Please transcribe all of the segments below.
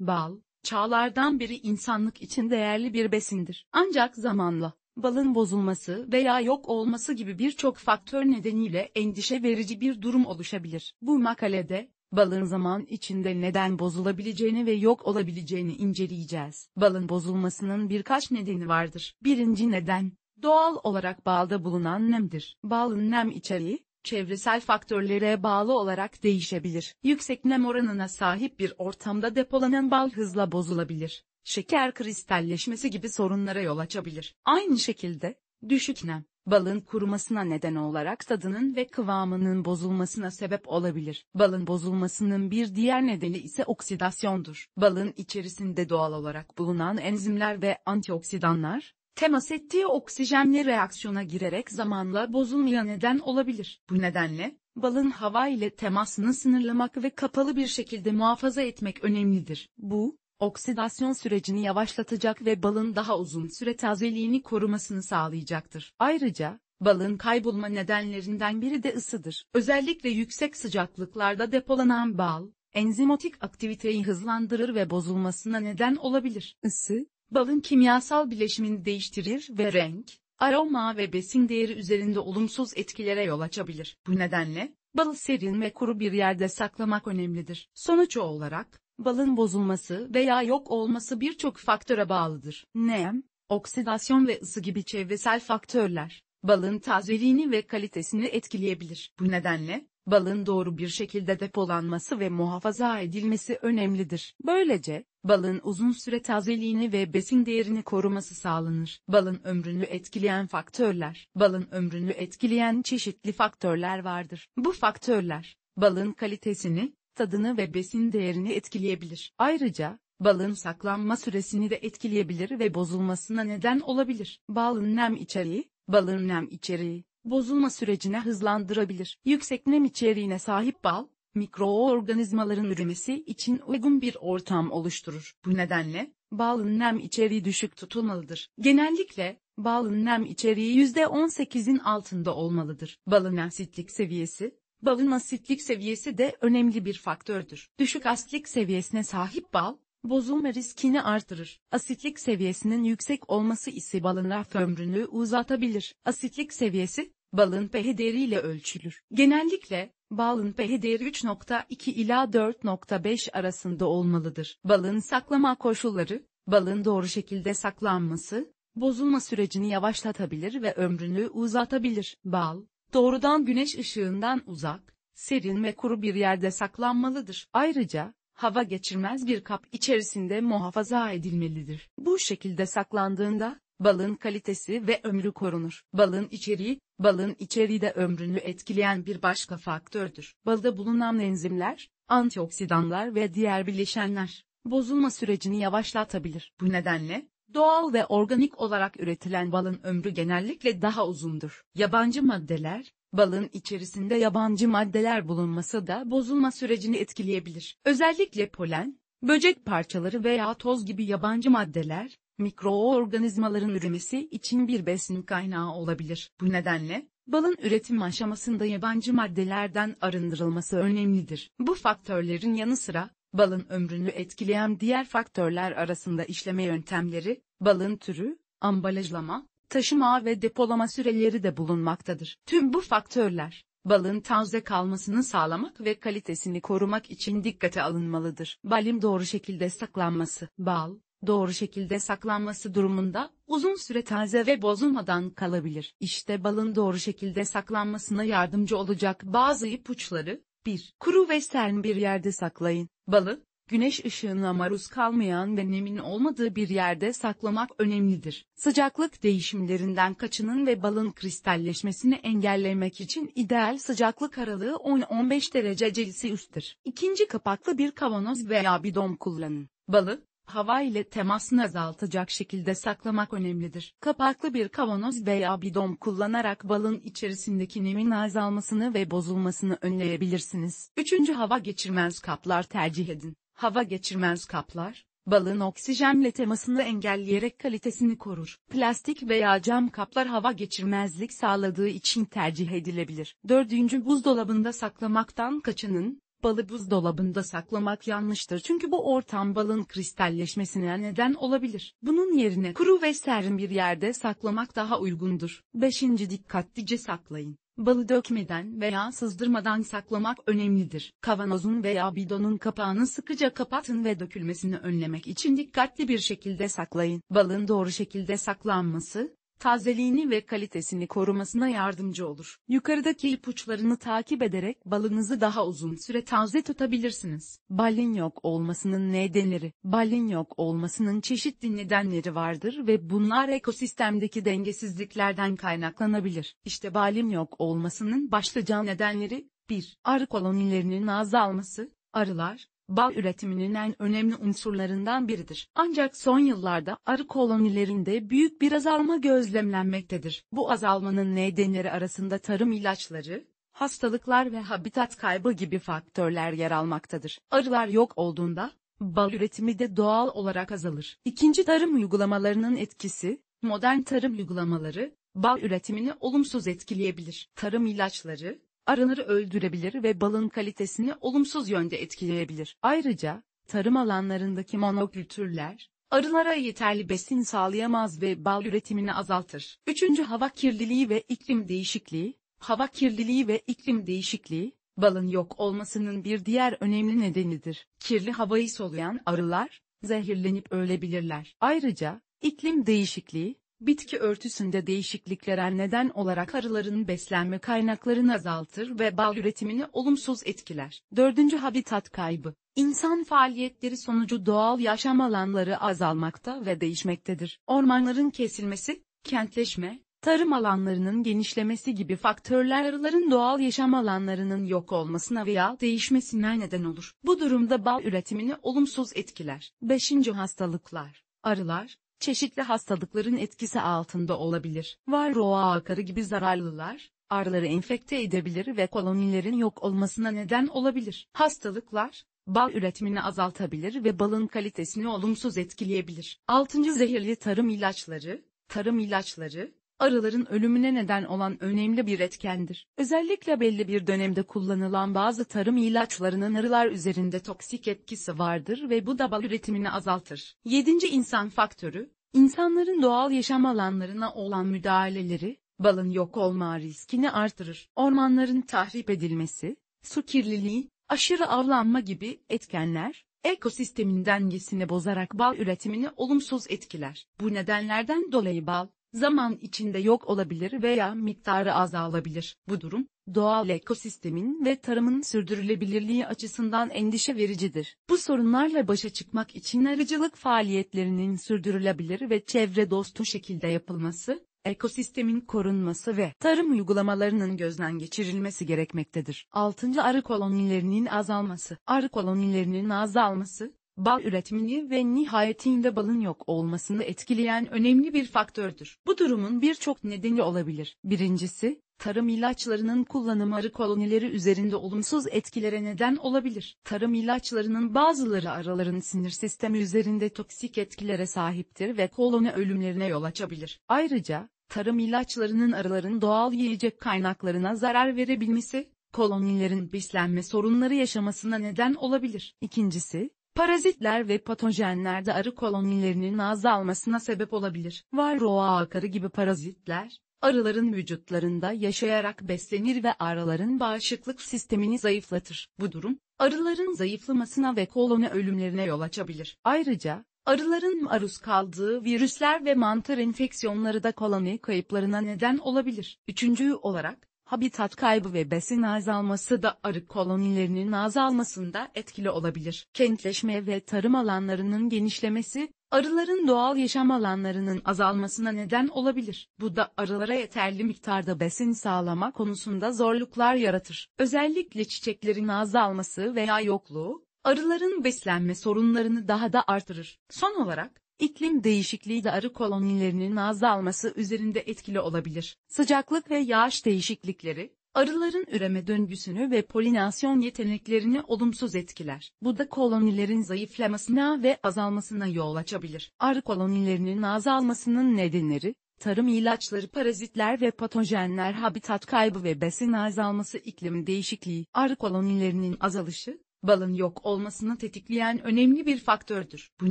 Bal, çağlardan biri insanlık için değerli bir besindir. Ancak zamanla, balın bozulması veya yok olması gibi birçok faktör nedeniyle endişe verici bir durum oluşabilir. Bu makalede, balın zaman içinde neden bozulabileceğini ve yok olabileceğini inceleyeceğiz. Balın bozulmasının birkaç nedeni vardır. Birinci neden, doğal olarak balda bulunan nemdir. Balın nem içeriği, çevresel faktörlere bağlı olarak değişebilir. Yüksek nem oranına sahip bir ortamda depolanan bal hızla bozulabilir. Şeker kristalleşmesi gibi sorunlara yol açabilir. Aynı şekilde, düşük nem, balın kurumasına neden olarak tadının ve kıvamının bozulmasına sebep olabilir. Balın bozulmasının bir diğer nedeni ise oksidasyondur. Balın içerisinde doğal olarak bulunan enzimler ve antioksidanlar, Temas ettiği oksijenle reaksiyona girerek zamanla bozulmaya neden olabilir. Bu nedenle, balın hava ile temasını sınırlamak ve kapalı bir şekilde muhafaza etmek önemlidir. Bu, oksidasyon sürecini yavaşlatacak ve balın daha uzun süre tazeliğini korumasını sağlayacaktır. Ayrıca, balın kaybolma nedenlerinden biri de ısıdır. Özellikle yüksek sıcaklıklarda depolanan bal, enzimatik aktiviteyi hızlandırır ve bozulmasına neden olabilir. Isı, balın kimyasal bileşimini değiştirir ve renk, aroma ve besin değeri üzerinde olumsuz etkilere yol açabilir. Bu nedenle, balı serin ve kuru bir yerde saklamak önemlidir. Sonuç olarak, balın bozulması veya yok olması birçok faktöre bağlıdır. Nem, oksidasyon ve ısı gibi çevresel faktörler, balın tazeliğini ve kalitesini etkileyebilir. Bu nedenle, balın doğru bir şekilde depolanması ve muhafaza edilmesi önemlidir. Böylece, balın uzun süre tazeliğini ve besin değerini koruması sağlanır. Balın ömrünü etkileyen faktörler Balın ömrünü etkileyen çeşitli faktörler vardır. Bu faktörler, balın kalitesini, tadını ve besin değerini etkileyebilir. Ayrıca, balın saklanma süresini de etkileyebilir ve bozulmasına neden olabilir. Balın nem içeriği, balın nem içeriği, bozulma sürecine hızlandırabilir. Yüksek nem içeriğine sahip bal, mikroorganizmaların üremesi için uygun bir ortam oluşturur. Bu nedenle, balın nem içeriği düşük tutulmalıdır. Genellikle, balın nem içeriği %18'in altında olmalıdır. Balın asitlik seviyesi, balın asitlik seviyesi de önemli bir faktördür. Düşük asitlik seviyesine sahip bal, Bozulma riskini artırır. Asitlik seviyesinin yüksek olması ise balın raf ömrünü uzatabilir. Asitlik seviyesi, balın pH değeriyle ölçülür. Genellikle, balın pH değeri 3.2 ila 4.5 arasında olmalıdır. Balın saklama koşulları, balın doğru şekilde saklanması, bozulma sürecini yavaşlatabilir ve ömrünü uzatabilir. Bal, doğrudan güneş ışığından uzak, serin ve kuru bir yerde saklanmalıdır. Ayrıca, hava geçirmez bir kap içerisinde muhafaza edilmelidir. Bu şekilde saklandığında, balın kalitesi ve ömrü korunur. Balın içeriği, balın içeriği de ömrünü etkileyen bir başka faktördür. Balda bulunan enzimler, antioksidanlar ve diğer bileşenler, bozulma sürecini yavaşlatabilir. Bu nedenle, doğal ve organik olarak üretilen balın ömrü genellikle daha uzundur. Yabancı maddeler, Balın içerisinde yabancı maddeler bulunması da bozulma sürecini etkileyebilir. Özellikle polen, böcek parçaları veya toz gibi yabancı maddeler, mikroorganizmaların üremesi için bir besin kaynağı olabilir. Bu nedenle, balın üretim aşamasında yabancı maddelerden arındırılması önemlidir. Bu faktörlerin yanı sıra, balın ömrünü etkileyen diğer faktörler arasında işleme yöntemleri, balın türü, ambalajlama, taşıma ve depolama süreleri de bulunmaktadır. Tüm bu faktörler, balın taze kalmasını sağlamak ve kalitesini korumak için dikkate alınmalıdır. Balin doğru şekilde saklanması. Bal, doğru şekilde saklanması durumunda uzun süre taze ve bozulmadan kalabilir. İşte balın doğru şekilde saklanmasına yardımcı olacak bazı ipuçları. 1. Kuru ve serin bir yerde saklayın. Balı, güneş ışığına maruz kalmayan ve nemin olmadığı bir yerde saklamak önemlidir. Sıcaklık değişimlerinden kaçının ve balın kristalleşmesini engellemek için ideal sıcaklık aralığı 10-15 derece Celsius'tır. İkinci kapaklı bir kavanoz veya bidon kullanın. Balı, hava ile temasını azaltacak şekilde saklamak önemlidir. Kapaklı bir kavanoz veya bidon kullanarak balın içerisindeki nemin azalmasını ve bozulmasını önleyebilirsiniz. Üçüncü Hava geçirmez kaplar tercih edin. Hava geçirmez kaplar, balın oksijenle temasını engelleyerek kalitesini korur. Plastik veya cam kaplar hava geçirmezlik sağladığı için tercih edilebilir. Dördüncü Buzdolabında saklamaktan kaçının, Balı buzdolabında saklamak yanlıştır çünkü bu ortam balın kristalleşmesine neden olabilir. Bunun yerine kuru ve serin bir yerde saklamak daha uygundur. 5. Dikkatlice saklayın. Balı dökmeden veya sızdırmadan saklamak önemlidir. Kavanozun veya bidonun kapağını sıkıca kapatın ve dökülmesini önlemek için dikkatli bir şekilde saklayın. Balın doğru şekilde saklanması, tazeliğini ve kalitesini korumasına yardımcı olur. Yukarıdaki ipuçlarını takip ederek balınızı daha uzun süre taze tutabilirsiniz. Balin yok olmasının nedenleri Balin yok olmasının çeşitli nedenleri vardır ve bunlar ekosistemdeki dengesizliklerden kaynaklanabilir. İşte balin yok olmasının başlıca nedenleri 1. Arı kolonilerinin azalması, arılar, bal üretiminin en önemli unsurlarından biridir. Ancak son yıllarda arı kolonilerinde büyük bir azalma gözlemlenmektedir. Bu azalmanın nedenleri arasında tarım ilaçları, hastalıklar ve habitat kaybı gibi faktörler yer almaktadır. Arılar yok olduğunda, bal üretimi de doğal olarak azalır. İkinci tarım uygulamalarının etkisi, modern tarım uygulamaları, bal üretimini olumsuz etkileyebilir. Tarım ilaçları, arıları öldürebilir ve balın kalitesini olumsuz yönde etkileyebilir. Ayrıca, tarım alanlarındaki monokültürler, arılara yeterli besin sağlayamaz ve bal üretimini azaltır. Üçüncü Hava kirliliği ve iklim değişikliği Hava kirliliği ve iklim değişikliği, balın yok olmasının bir diğer önemli nedenidir. Kirli havayı soluyan arılar, zehirlenip ölebilirler. Ayrıca, iklim değişikliği, bitki örtüsünde değişikliklere neden olarak arıların beslenme kaynaklarını azaltır ve bal üretimini olumsuz etkiler. 4. Habitat kaybı İnsan faaliyetleri sonucu doğal yaşam alanları azalmakta ve değişmektedir. Ormanların kesilmesi, kentleşme, tarım alanlarının genişlemesi gibi faktörler arıların doğal yaşam alanlarının yok olmasına veya değişmesine neden olur. Bu durumda bal üretimini olumsuz etkiler. 5. Hastalıklar Arılar, çeşitli hastalıkların etkisi altında olabilir. Varroa akarı gibi zararlılar, arıları enfekte edebilir ve kolonilerin yok olmasına neden olabilir. Hastalıklar, bal üretimini azaltabilir ve balın kalitesini olumsuz etkileyebilir. 6. Zehirli tarım ilaçları, tarım ilaçları, arıların ölümüne neden olan önemli bir etkendir. Özellikle belli bir dönemde kullanılan bazı tarım ilaçlarının arılar üzerinde toksik etkisi vardır ve bu da bal üretimini azaltır. 7. insan faktörü, insanların doğal yaşam alanlarına olan müdahaleleri, balın yok olma riskini artırır. Ormanların tahrip edilmesi, su kirliliği, aşırı avlanma gibi etkenler, ekosistemin dengesini bozarak bal üretimini olumsuz etkiler. Bu nedenlerden dolayı bal, zaman içinde yok olabilir veya miktarı azalabilir. Bu durum, doğal ekosistemin ve tarımın sürdürülebilirliği açısından endişe vericidir. Bu sorunlarla başa çıkmak için arıcılık faaliyetlerinin sürdürülebilir ve çevre dostu şekilde yapılması, ekosistemin korunması ve tarım uygulamalarının gözden geçirilmesi gerekmektedir. 6. Arı kolonilerinin azalması Arı kolonilerinin azalması, bal üretimini ve nihayetinde balın yok olmasını etkileyen önemli bir faktördür. Bu durumun birçok nedeni olabilir. Birincisi, tarım ilaçlarının kullanımı arı kolonileri üzerinde olumsuz etkilere neden olabilir. Tarım ilaçlarının bazıları arıların sinir sistemi üzerinde toksik etkilere sahiptir ve koloni ölümlerine yol açabilir. Ayrıca, tarım ilaçlarının arıların doğal yiyecek kaynaklarına zarar verebilmesi, kolonilerin beslenme sorunları yaşamasına neden olabilir. İkincisi, Parazitler ve patojenlerde arı kolonilerinin azalmasına sebep olabilir. Varroa akarı gibi parazitler, arıların vücutlarında yaşayarak beslenir ve arıların bağışıklık sistemini zayıflatır. Bu durum, arıların zayıflamasına ve koloni ölümlerine yol açabilir. Ayrıca, arıların maruz kaldığı virüsler ve mantar enfeksiyonları da koloni kayıplarına neden olabilir. Üçüncü olarak, habitat kaybı ve besin azalması da arı kolonilerinin azalmasında etkili olabilir. Kentleşme ve tarım alanlarının genişlemesi, arıların doğal yaşam alanlarının azalmasına neden olabilir. Bu da arılara yeterli miktarda besin sağlama konusunda zorluklar yaratır. Özellikle çiçeklerin azalması veya yokluğu, arıların beslenme sorunlarını daha da artırır. Son olarak, iklim değişikliği de arı kolonilerinin azalması üzerinde etkili olabilir. Sıcaklık ve yağış değişiklikleri, arıların üreme döngüsünü ve polinasyon yeteneklerini olumsuz etkiler. Bu da kolonilerin zayıflamasına ve azalmasına yol açabilir. Arı kolonilerinin azalmasının nedenleri, tarım ilaçları, parazitler ve patojenler, habitat kaybı ve besin azalması, iklim değişikliği, arı kolonilerinin azalışı, balın yok olmasını tetikleyen önemli bir faktördür. Bu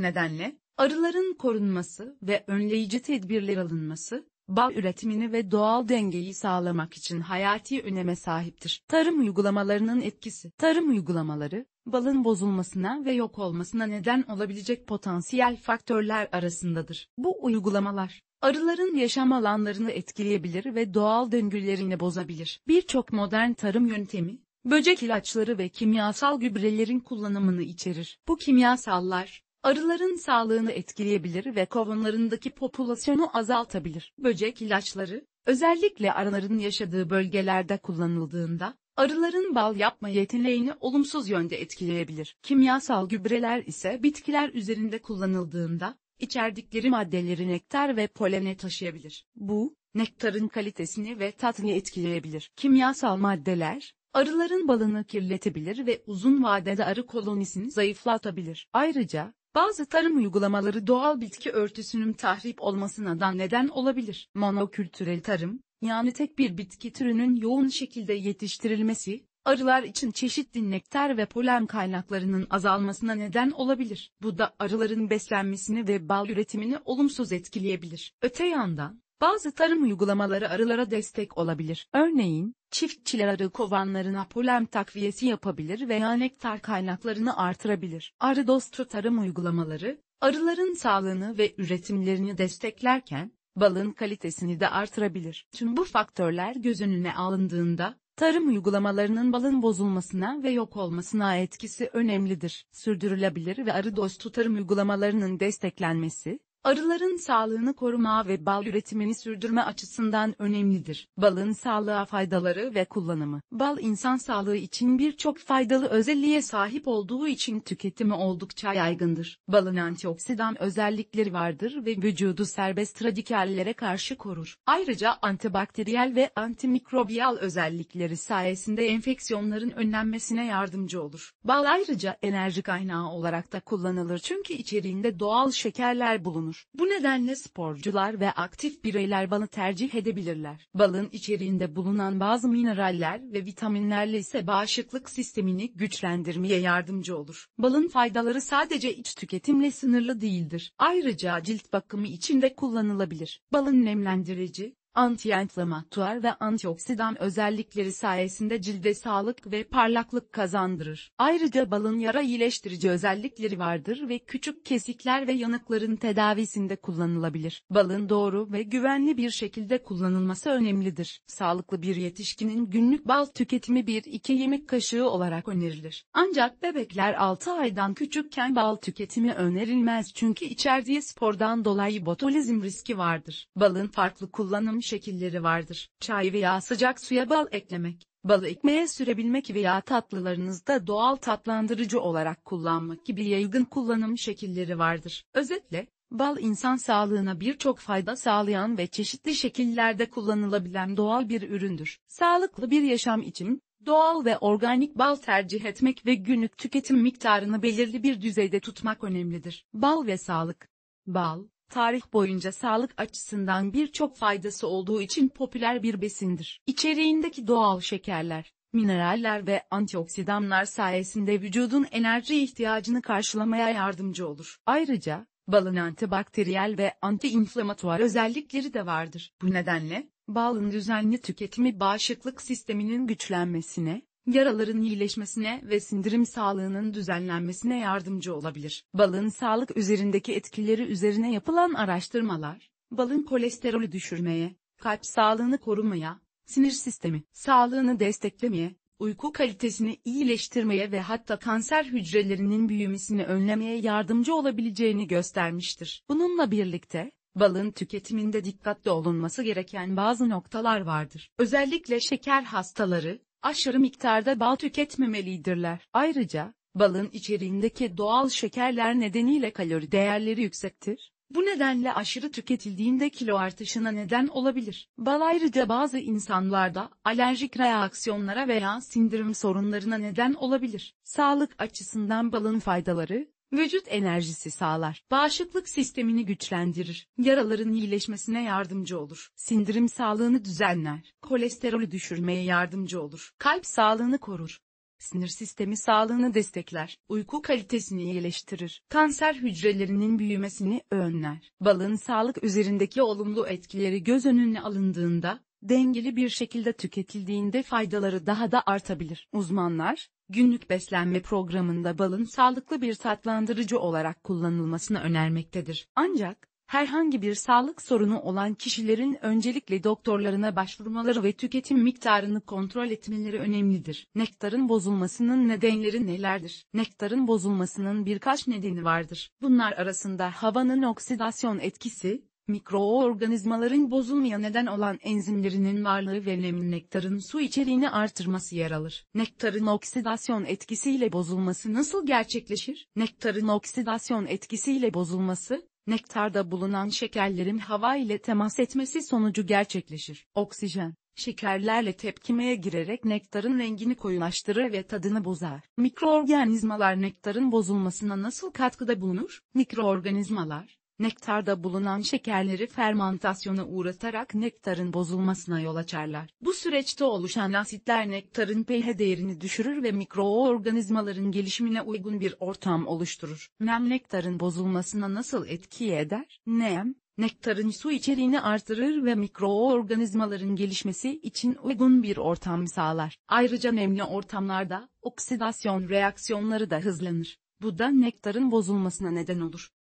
nedenle, arıların korunması ve önleyici tedbirler alınması, bal üretimini ve doğal dengeyi sağlamak için hayati öneme sahiptir. Tarım uygulamalarının etkisi Tarım uygulamaları, balın bozulmasına ve yok olmasına neden olabilecek potansiyel faktörler arasındadır. Bu uygulamalar, arıların yaşam alanlarını etkileyebilir ve doğal döngülerini bozabilir. Birçok modern tarım yöntemi, böcek ilaçları ve kimyasal gübrelerin kullanımını içerir. Bu kimyasallar, Arıların sağlığını etkileyebilir ve kovanlarındaki popülasyonu azaltabilir. Böcek ilaçları, özellikle arıların yaşadığı bölgelerde kullanıldığında, arıların bal yapma yeteneğini olumsuz yönde etkileyebilir. Kimyasal gübreler ise bitkiler üzerinde kullanıldığında, içerdikleri maddeleri nektar ve polene taşıyabilir. Bu, nektarın kalitesini ve tadını etkileyebilir. Kimyasal maddeler, arıların balını kirletebilir ve uzun vadede arı kolonisini zayıflatabilir. Ayrıca, bazı tarım uygulamaları doğal bitki örtüsünün tahrip olmasına da neden olabilir. Monokültürel tarım, yani tek bir bitki türünün yoğun şekilde yetiştirilmesi, arılar için çeşitli nektar ve polen kaynaklarının azalmasına neden olabilir. Bu da arıların beslenmesini ve bal üretimini olumsuz etkileyebilir. Öte yandan, bazı tarım uygulamaları arılara destek olabilir. Örneğin, çiftçiler arı kovanlarına polen takviyesi yapabilir veya nektar kaynaklarını artırabilir. Arı dostu tarım uygulamaları, arıların sağlığını ve üretimlerini desteklerken, balın kalitesini de artırabilir. Tüm bu faktörler göz önüne alındığında, tarım uygulamalarının balın bozulmasına ve yok olmasına etkisi önemlidir. Sürdürülebilir ve arı dostu tarım uygulamalarının desteklenmesi, Arıların sağlığını koruma ve bal üretimini sürdürme açısından önemlidir. Balın sağlığa faydaları ve kullanımı. Bal insan sağlığı için birçok faydalı özelliğe sahip olduğu için tüketimi oldukça yaygındır. Balın antioksidan özellikleri vardır ve vücudu serbest radikallere karşı korur. Ayrıca antibakteriyel ve antimikrobiyal özellikleri sayesinde enfeksiyonların önlenmesine yardımcı olur. Bal ayrıca enerji kaynağı olarak da kullanılır çünkü içeriğinde doğal şekerler bulunur bulunur. Bu nedenle sporcular ve aktif bireyler balı tercih edebilirler. Balın içeriğinde bulunan bazı mineraller ve vitaminlerle ise bağışıklık sistemini güçlendirmeye yardımcı olur. Balın faydaları sadece iç tüketimle sınırlı değildir. Ayrıca cilt bakımı için de kullanılabilir. Balın nemlendirici, antiyanflamatuar ve antioksidan özellikleri sayesinde cilde sağlık ve parlaklık kazandırır. Ayrıca balın yara iyileştirici özellikleri vardır ve küçük kesikler ve yanıkların tedavisinde kullanılabilir. Balın doğru ve güvenli bir şekilde kullanılması önemlidir. Sağlıklı bir yetişkinin günlük bal tüketimi 1-2 yemek kaşığı olarak önerilir. Ancak bebekler 6 aydan küçükken bal tüketimi önerilmez çünkü içerdiği spordan dolayı botulizm riski vardır. Balın farklı kullanım kullanım şekilleri vardır. Çay veya sıcak suya bal eklemek, balı ekmeğe sürebilmek veya tatlılarınızda doğal tatlandırıcı olarak kullanmak gibi yaygın kullanım şekilleri vardır. Özetle, Bal insan sağlığına birçok fayda sağlayan ve çeşitli şekillerde kullanılabilen doğal bir üründür. Sağlıklı bir yaşam için doğal ve organik bal tercih etmek ve günlük tüketim miktarını belirli bir düzeyde tutmak önemlidir. Bal ve sağlık. Bal, tarih boyunca sağlık açısından birçok faydası olduğu için popüler bir besindir. İçeriğindeki doğal şekerler, mineraller ve antioksidanlar sayesinde vücudun enerji ihtiyacını karşılamaya yardımcı olur. Ayrıca, balın antibakteriyel ve antiinflamatuar özellikleri de vardır. Bu nedenle, balın düzenli tüketimi bağışıklık sisteminin güçlenmesine, yaraların iyileşmesine ve sindirim sağlığının düzenlenmesine yardımcı olabilir. Balın sağlık üzerindeki etkileri üzerine yapılan araştırmalar, balın kolesterolü düşürmeye, kalp sağlığını korumaya, sinir sistemi sağlığını desteklemeye, uyku kalitesini iyileştirmeye ve hatta kanser hücrelerinin büyümesini önlemeye yardımcı olabileceğini göstermiştir. Bununla birlikte, balın tüketiminde dikkatli olunması gereken bazı noktalar vardır. Özellikle şeker hastaları, aşırı miktarda bal tüketmemelidirler. Ayrıca, balın içeriğindeki doğal şekerler nedeniyle kalori değerleri yüksektir. Bu nedenle aşırı tüketildiğinde kilo artışına neden olabilir. Bal ayrıca bazı insanlarda alerjik reaksiyonlara veya sindirim sorunlarına neden olabilir. Sağlık açısından balın faydaları, vücut enerjisi sağlar. Bağışıklık sistemini güçlendirir. Yaraların iyileşmesine yardımcı olur. Sindirim sağlığını düzenler. Kolesterolü düşürmeye yardımcı olur. Kalp sağlığını korur sinir sistemi sağlığını destekler, uyku kalitesini iyileştirir, kanser hücrelerinin büyümesini önler. Balın sağlık üzerindeki olumlu etkileri göz önüne alındığında, dengeli bir şekilde tüketildiğinde faydaları daha da artabilir. Uzmanlar, günlük beslenme programında balın sağlıklı bir tatlandırıcı olarak kullanılmasını önermektedir. Ancak, herhangi bir sağlık sorunu olan kişilerin öncelikle doktorlarına başvurmaları ve tüketim miktarını kontrol etmeleri önemlidir. Nektarın bozulmasının nedenleri nelerdir? Nektarın bozulmasının birkaç nedeni vardır. Bunlar arasında havanın oksidasyon etkisi, mikroorganizmaların bozulmaya neden olan enzimlerinin varlığı ve nektarın su içeriğini artırması yer alır. Nektarın oksidasyon etkisiyle bozulması nasıl gerçekleşir? Nektarın oksidasyon etkisiyle bozulması, nektarda bulunan şekerlerin hava ile temas etmesi sonucu gerçekleşir. Oksijen, şekerlerle tepkimeye girerek nektarın rengini koyulaştırır ve tadını bozar. Mikroorganizmalar nektarın bozulmasına nasıl katkıda bulunur? Mikroorganizmalar, nektarda bulunan şekerleri fermantasyona uğratarak nektarın bozulmasına yol açarlar. Bu süreçte oluşan asitler nektarın pH değerini düşürür ve mikroorganizmaların gelişimine uygun bir ortam oluşturur. Nem nektarın bozulmasına nasıl etki eder? Nem, nektarın su içeriğini artırır ve mikroorganizmaların gelişmesi için uygun bir ortam sağlar. Ayrıca nemli ortamlarda oksidasyon reaksiyonları da hızlanır. Bu da nektarın bozulmasına neden olur.